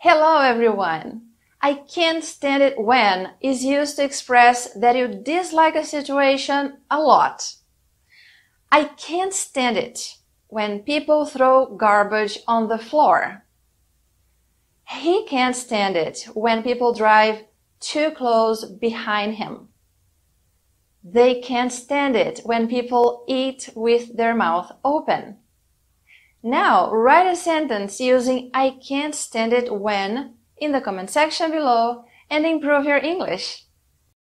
Hello, everyone. I can't stand it when is used to express that you dislike a situation a lot. I can't stand it when people throw garbage on the floor. He can't stand it when people drive too close behind him. They can't stand it when people eat with their mouth open. Now, write a sentence using I can't stand it when in the comment section below and improve your English.